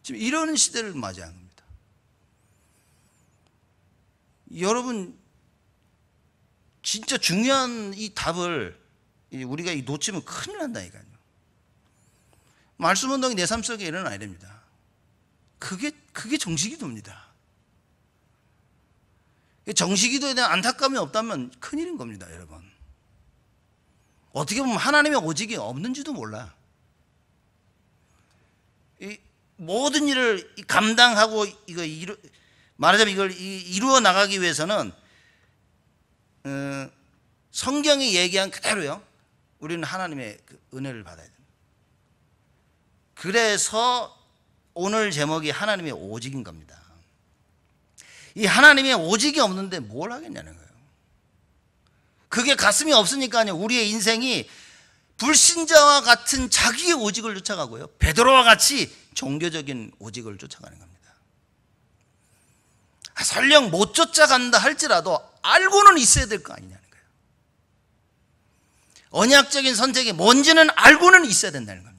지금 이런 시대를 맞이한 겁니다. 여러분 진짜 중요한 이 답을 우리가 놓치면 큰일 난다니까요. 말씀 운동이 내 삶 속에 일어나야 됩니다. 그게, 그게 정식기도입니다. 그 정식기도에 대한 안타까움이 없다면 큰일인 겁니다, 여러분. 어떻게 보면 하나님의 오직이 없는지도 몰라. 이 모든 일을 감당하고 이거 이루, 말하자면 이걸 이루어 나가기 위해서는 어, 성경이 얘기한 그대로요. 우리는 하나님의 그 은혜를 받아야 돼. 그래서 오늘 제목이 하나님의 오직인 겁니다. 이 하나님의 오직이 없는데 뭘 하겠냐는 거예요. 그게 가슴이 없으니까 우리의 인생이 불신자와 같은 자기의 오직을 쫓아가고요. 베드로와 같이 종교적인 오직을 쫓아가는 겁니다. 아, 설령 못 쫓아간다 할지라도 알고는 있어야 될 거 아니냐는 거예요. 언약적인 선택이 뭔지는 알고는 있어야 된다는 거예요.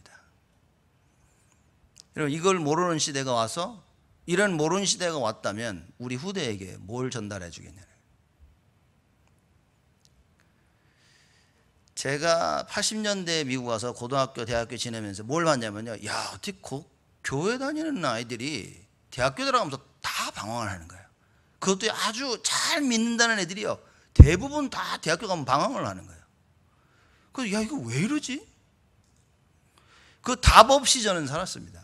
여러분 이걸 모르는 시대가 와서 이런 모르는 시대가 왔다면 우리 후대에게 뭘 전달해 주겠냐. 제가 80년대 미국 와서 고등학교, 대학교 지내면서 뭘 봤냐면요. 야, 어떻게 교회 다니는 아이들이 대학교 들어가면서 다 방황을 하는 거예요. 그것도 아주 잘 믿는다는 애들이요. 대부분 다 대학교 가면 방황을 하는 거예요. 그래서 야, 이거 왜 이러지? 그 답 없이 저는 살았습니다.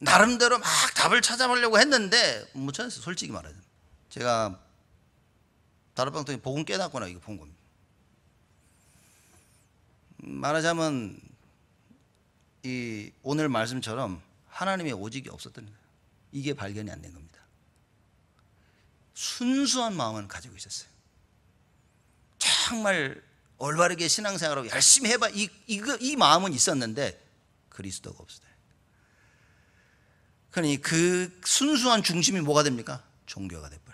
나름대로 막 답을 찾아보려고 했는데 못 찾았어요. 솔직히 말하자면. 제가 다락방 통해 복음 깨닫거나 이거 본 겁니다. 말하자면 이 오늘 말씀처럼 하나님의 오직이 없었던 거예요. 이게 발견이 안 된 겁니다. 순수한 마음은 가지고 있었어요. 정말 올바르게 신앙생활하고 열심히 해봐 이, 이이 마음은 있었는데 그리스도가 없어요. 그러니 그 순수한 중심이 뭐가 됩니까? 종교가 돼버리는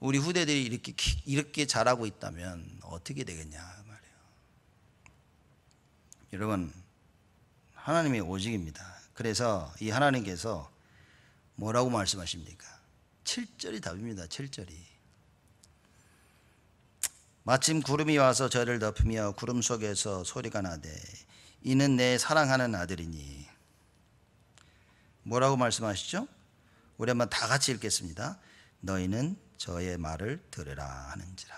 우리 후대들이 이렇게 이렇게 잘하고 있다면 어떻게 되겠냐 말이에요. 여러분 하나님의 오직입니다. 그래서 이 하나님께서 뭐라고 말씀하십니까? 7절이 답입니다. 7절이. 마침 구름이 와서 저를 덮으며 구름 속에서 소리가 나되 이는 내 사랑하는 아들이니 뭐라고 말씀하시죠? 우리 한번 다 같이 읽겠습니다. 너희는 저의 말을 들으라 하는지라.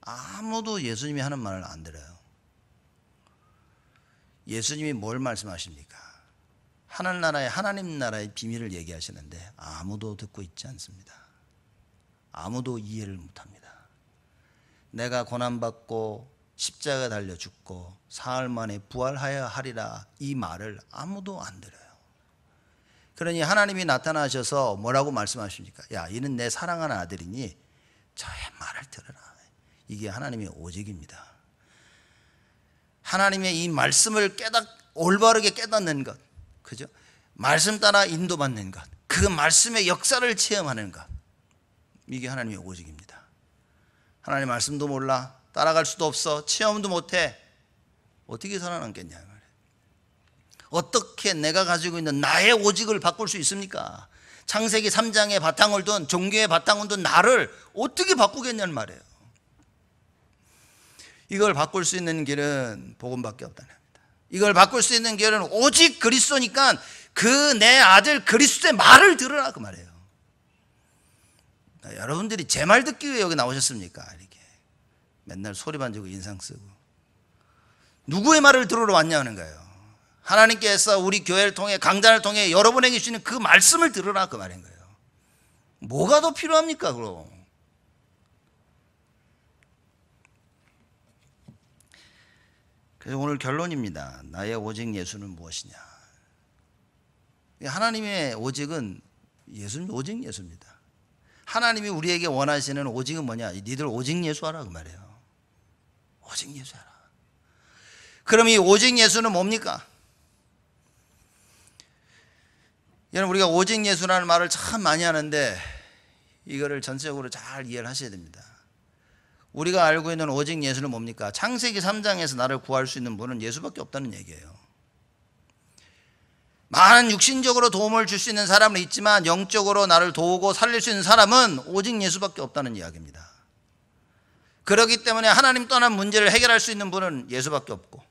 아무도 예수님이 하는 말을 안 들어요. 예수님이 뭘 말씀하십니까? 하늘나라의 하나님 나라의 비밀을 얘기하시는데 아무도 듣고 있지 않습니다. 아무도 이해를 못합니다. 내가 고난받고 십자가 달려 죽고 사흘 만에 부활하여 하리라 이 말을 아무도 안 들어요. 그러니 하나님이 나타나셔서 뭐라고 말씀하십니까? 야, 이는 내 사랑하는 아들이니 저의 말을 들으라. 이게 하나님의 오직입니다. 하나님의 이 말씀을 깨닫 올바르게 깨닫는 것. 그죠? 말씀 따라 인도받는 것. 그 말씀의 역사를 체험하는 것. 이게 하나님의 오직입니다. 하나님 말씀도 몰라. 따라갈 수도 없어. 체험도 못 해. 어떻게 살아남겠냐 어떻게 내가 가지고 있는 나의 오직을 바꿀 수 있습니까? 창세기 3장의 바탕을 둔 종교의 바탕을 둔 나를 어떻게 바꾸겠냐는 말이에요. 이걸 바꿀 수 있는 길은 복음밖에 없다는 겁니다. 이걸 바꿀 수 있는 길은 오직 그리스도니까 그 내 아들 그리스도의 말을 들으라 그 말이에요. 여러분들이 제 말 듣기 위해 여기 나오셨습니까? 이렇게 맨날 소리만 지고 인상 쓰고 누구의 말을 들으러 왔냐 는 거예요. 하나님께서 우리 교회를 통해 강단을 통해 여러분에게 주시는 그 말씀을 들으라 그 말인 거예요. 뭐가 더 필요합니까, 그럼? 그래서 오늘 결론입니다. 나의 오직 예수는 무엇이냐? 하나님의 오직은 예수는 오직 예수입니다. 하나님이 우리에게 원하시는 오직은 뭐냐? 니들 오직 예수하라 그 말이에요. 오직 예수하라. 그럼 이 오직 예수는 뭡니까? 여러분 우리가 오직 예수라는 말을 참 많이 하는데 이거를 전체적으로 잘 이해를 하셔야 됩니다. 우리가 알고 있는 오직 예수는 뭡니까? 창세기 3장에서 나를 구할 수 있는 분은 예수밖에 없다는 얘기예요. 많은 육신적으로 도움을 줄 수 있는 사람은 있지만 영적으로 나를 도우고 살릴 수 있는 사람은 오직 예수밖에 없다는 이야기입니다. 그렇기 때문에 하나님 떠난 문제를 해결할 수 있는 분은 예수밖에 없고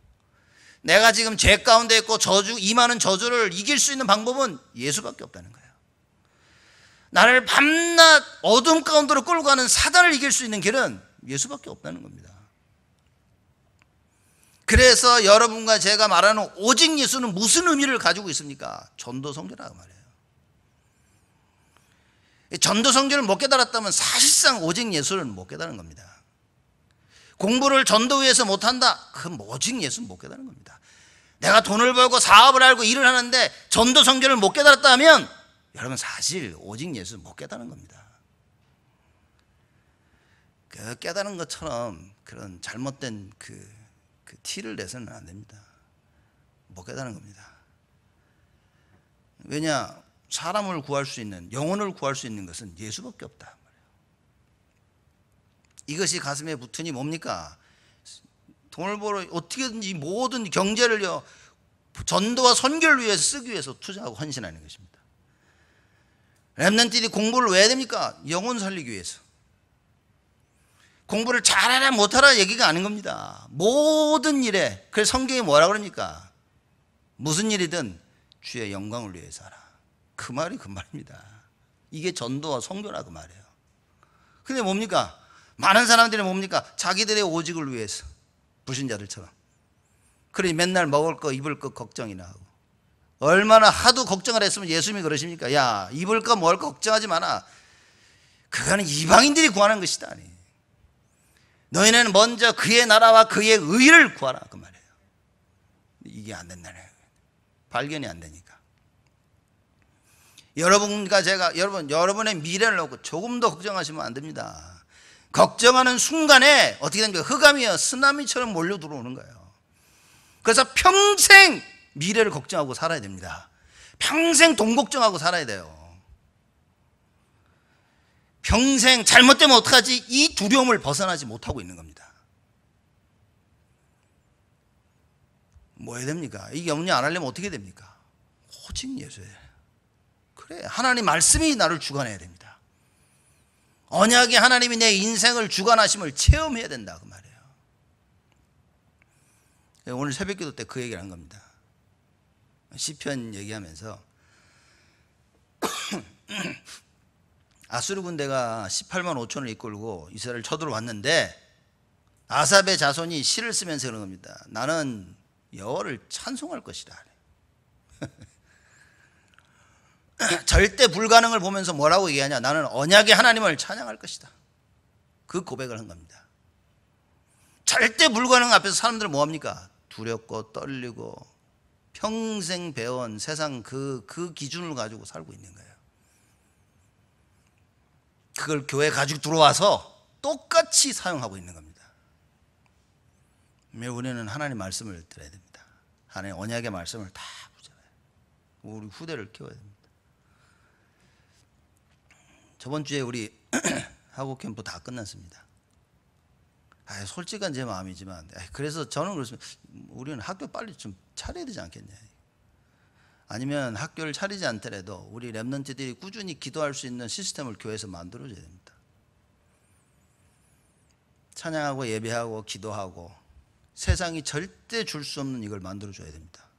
내가 지금 죄 가운데 있고 저주 이만은 저주를 이길 수 있는 방법은 예수밖에 없다는 거예요. 나를 밤낮 어둠 가운데로 끌고 가는 사단을 이길 수 있는 길은 예수밖에 없다는 겁니다. 그래서 여러분과 제가 말하는 오직 예수는 무슨 의미를 가지고 있습니까? 전도 성전이라고 말해요. 전도 성전을 못 깨달았다면 사실상 오직 예수를 못 깨달은 겁니다. 공부를 전도 위해서 못한다. 그건 오직 예수는 못 깨달은 겁니다. 내가 돈을 벌고 사업을 알고 일을 하는데 전도 성교를 못 깨달았다면 여러분 사실 오직 예수 못 깨달은 겁니다. 그 깨달은 것처럼 그런 잘못된 그, 그 티를 내서는 안 됩니다. 못 깨달은 겁니다. 왜냐 사람을 구할 수 있는 영혼을 구할 수 있는 것은 예수밖에 없다. 이것이 가슴에 붙으니 뭡니까? 돈을 벌어 어떻게든지 모든 경제를요 전도와 선교를 위해서 쓰기 위해서 투자하고 헌신하는 것입니다. 랩런티디 공부를 왜 됩니까? 영혼 살리기 위해서. 공부를 잘하라 못하라 얘기가 아닌 겁니다. 모든 일에 그 성경이 뭐라 그러니까 무슨 일이든 주의 영광을 위해서 하라. 그 말이 그 말입니다. 이게 전도와 성교라 그 말이에요. 근데 뭡니까? 많은 사람들이 뭡니까? 자기들의 오직을 위해서 불신자들처럼. 그러니 맨날 먹을 거 입을 거 걱정이나 하고. 얼마나 하도 걱정을 했으면 예수님이 그러십니까? 야 입을 거 먹을 거 걱정하지 마라. 그거는 이방인들이 구하는 것이다. 아니. 너희는 먼저 그의 나라와 그의 의를 구하라 그 말이에요. 이게 안 된다네. 발견이 안 되니까. 여러분과 제가 여러분 여러분의 미래를 놓고 조금 더 걱정하시면 안 됩니다. 걱정하는 순간에 어떻게 된 거예요? 흑암이요. 쓰나미처럼 몰려 들어오는 거예요. 그래서 평생 미래를 걱정하고 살아야 됩니다. 평생 돈 걱정하고 살아야 돼요. 평생 잘못되면 어떡하지? 이 두려움을 벗어나지 못하고 있는 겁니다. 뭐 해야 됩니까? 이게 염려 안 하려면 어떻게 됩니까? 오직 예수예요. 그래. 하나님 말씀이 나를 주관해야 됩니다. 언약의 하나님이 내 인생을 주관하심을 체험해야 된다 그 말이에요. 오늘 새벽기도 때 그 얘기를 한 겁니다. 시편 얘기하면서 아수르 군대가 18만 5천을 이끌고 이스라엘 쳐들어왔는데 아삽의 자손이 시를 쓰면서 그런 겁니다. 나는 여호를 찬송할 것이다. 절대 불가능을 보면서 뭐라고 얘기하냐? 나는 언약의 하나님을 찬양할 것이다. 그 고백을 한 겁니다. 절대 불가능 앞에서 사람들은 뭐합니까? 두렵고 떨리고 평생 배운 세상 그, 그 기준을 가지고 살고 있는 거예요. 그걸 교회 가지고 들어와서 똑같이 사용하고 있는 겁니다. 우리는 하나님 말씀을 들어야 됩니다. 하나님 언약의 말씀을 다 보잖아요. 우리 후대를 키워야 됩니다. 저번 주에 우리 학우 캠프 다 끝났습니다. 아, 솔직한 제 마음이지만 그래서 저는 그렇습니다. 우리는 학교 빨리 좀 차려야 되지 않겠냐. 아니면 학교를 차리지 않더라도 우리 랩런트들이 꾸준히 기도할 수 있는 시스템을 교회에서 만들어줘야 됩니다. 찬양하고 예배하고 기도하고 세상이 절대 줄 수 없는 이걸 만들어줘야 됩니다.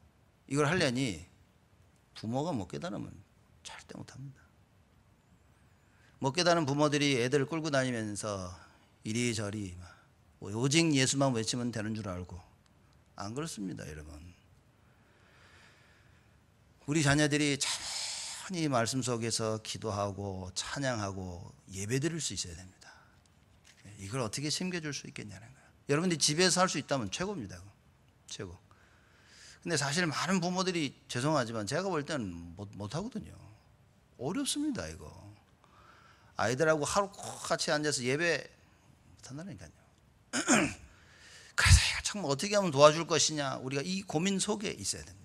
이걸 하려니 부모가 못 깨달으면 절대 못합니다. 못 깨닫는 부모들이 애들 끌고 다니면서 이리저리 뭐 오직 예수만 외치면 되는 줄 알고 안 그렇습니다, 여러분. 우리 자녀들이 천히 말씀 속에서 기도하고 찬양하고 예배드릴 수 있어야 됩니다. 예, 이걸 어떻게 챙겨줄 수 있겠냐는 거예요. 여러분들이 집에서 할 수 있다면 최고입니다. 최고. 근데 사실 많은 부모들이 죄송하지만 제가 볼 때는 못, 못 하거든요. 어렵습니다, 이거. 아이들하고 하루 같이 앉아서 예배 못한다니까요. 그래서 참 어떻게 하면 도와줄 것이냐 우리가 이 고민 속에 있어야 됩니다.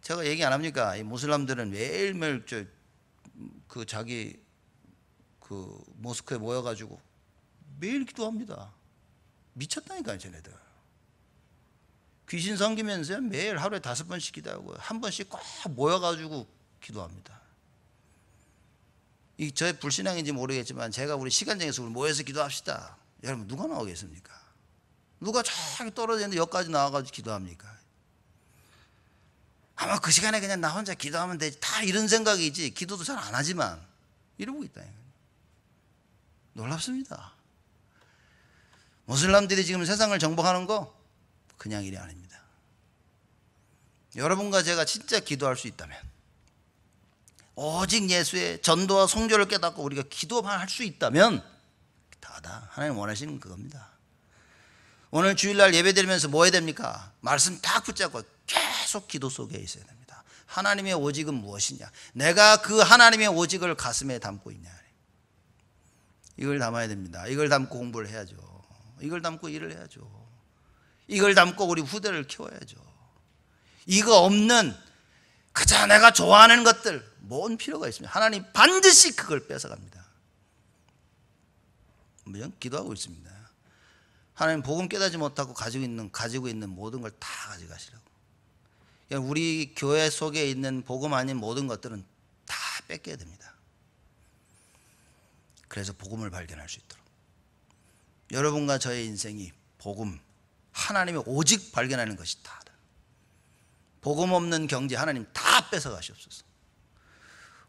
제가 얘기 안 합니까? 이 무슬람들은 매일매일 저, 그 자기 그 모스크에 모여가지고 매일 기도합니다. 미쳤다니까요, 쟤네들. 귀신 섬기면서 매일 하루에 다섯 번씩 기도하고 한 번씩 꼭 모여가지고 기도합니다. 이 저의 불신앙인지 모르겠지만 제가 우리 시간장에서 우리 모여서 기도합시다. 여러분 누가 나오겠습니까? 누가 저기 떨어져 있는데 여기까지 나와가지고 기도합니까? 아마 그 시간에 그냥 나 혼자 기도하면 되지. 다 이런 생각이지. 기도도 잘 안 하지만 이러고 있다. 놀랍습니다. 무슬람들이 지금 세상을 정복하는 거 그냥 일이 아닙니다. 여러분과 제가 진짜 기도할 수 있다면 오직 예수의 전도와 성교를 깨닫고 우리가 기도만 할 수 있다면 다다 하나님 원하시는 그겁니다. 오늘 주일날 예배드리면서 뭐 해야 됩니까? 말씀 딱 붙잡고 계속 기도 속에 있어야 됩니다. 하나님의 오직은 무엇이냐? 내가 그 하나님의 오직을 가슴에 담고 있냐? 이걸 담아야 됩니다. 이걸 담고 공부를 해야죠. 이걸 담고 일을 해야죠. 이걸 담고 우리 후대를 키워야죠. 이거 없는 그저 내가 좋아하는 것들 뭔 필요가 있습니까? 하나님 반드시 그걸 뺏어갑니다. 물론 기도하고 있습니다. 하나님 복음 깨닫지 못하고 가지고 있는 가지고 있는 모든 걸 다 가져가시라고. 우리 교회 속에 있는 복음 아닌 모든 것들은 다 뺏겨야 됩니다. 그래서 복음을 발견할 수 있도록 여러분과 저의 인생이 복음 하나님의 오직 발견하는 것이 다 복음 없는 경제 하나님 다 뺏어 가시옵소서.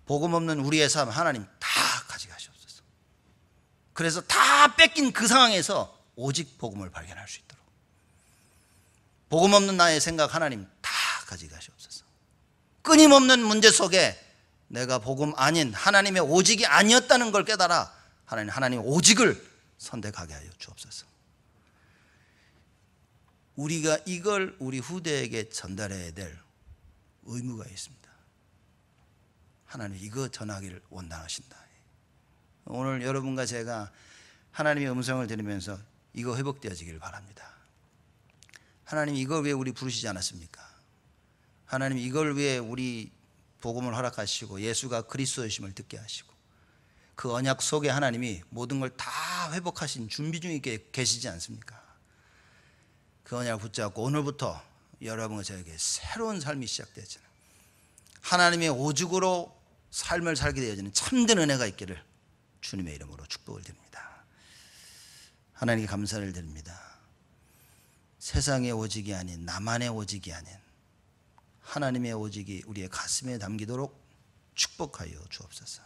복음 없는 우리의 삶 하나님 다 가져가시옵소서. 그래서 다 뺏긴 그 상황에서 오직 복음을 발견할 수 있도록. 복음 없는 나의 생각 하나님 다 가져가시옵소서. 끊임없는 문제 속에 내가 복음 아닌 하나님의 오직이 아니었다는 걸 깨달아 하나님 하나님 오직을 선택하게 하여 주옵소서. 우리가 이걸 우리 후대에게 전달해야 될 의무가 있습니다. 하나님 이거 전하기를 원단하신다. 오늘 여러분과 제가 하나님의 음성을 들으면서 이거 회복되어지기를 바랍니다. 하나님 이걸 왜 우리 부르시지 않았습니까? 하나님 이걸 위 우리 복음을 허락하시고 예수가 그리스도이심을 듣게 하시고 그 언약 속에 하나님이 모든 걸 다 회복하신 준비 중에 계시지 않습니까? 그 언약 붙잡고 오늘부터 여러분과 저에게 새로운 삶이 시작되잖아요. 하나님의 오죽으로 삶을 살게 되어지는 참된 은혜가 있기를 주님의 이름으로 축복을 드립니다. 하나님께 감사를 드립니다. 세상의 오직이 아닌 나만의 오직이 아닌 하나님의 오직이 우리의 가슴에 담기도록 축복하여 주옵소서.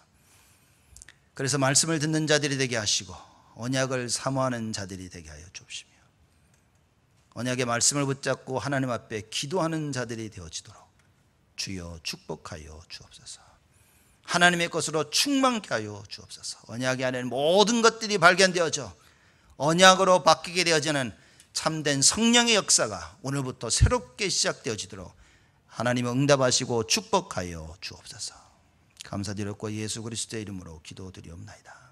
그래서 말씀을 듣는 자들이 되게 하시고 언약을 사모하는 자들이 되게 하여 주옵시오. 언약의 말씀을 붙잡고 하나님 앞에 기도하는 자들이 되어지도록 주여 축복하여 주옵소서. 하나님의 것으로 충만케 하여 주옵소서. 언약이 안에 모든 것들이 발견되어져 언약으로 바뀌게 되어지는 참된 성령의 역사가 오늘부터 새롭게 시작되어지도록 하나님 응답하시고 축복하여 주옵소서. 감사드렸고 예수 그리스도의 이름으로 기도드리옵나이다.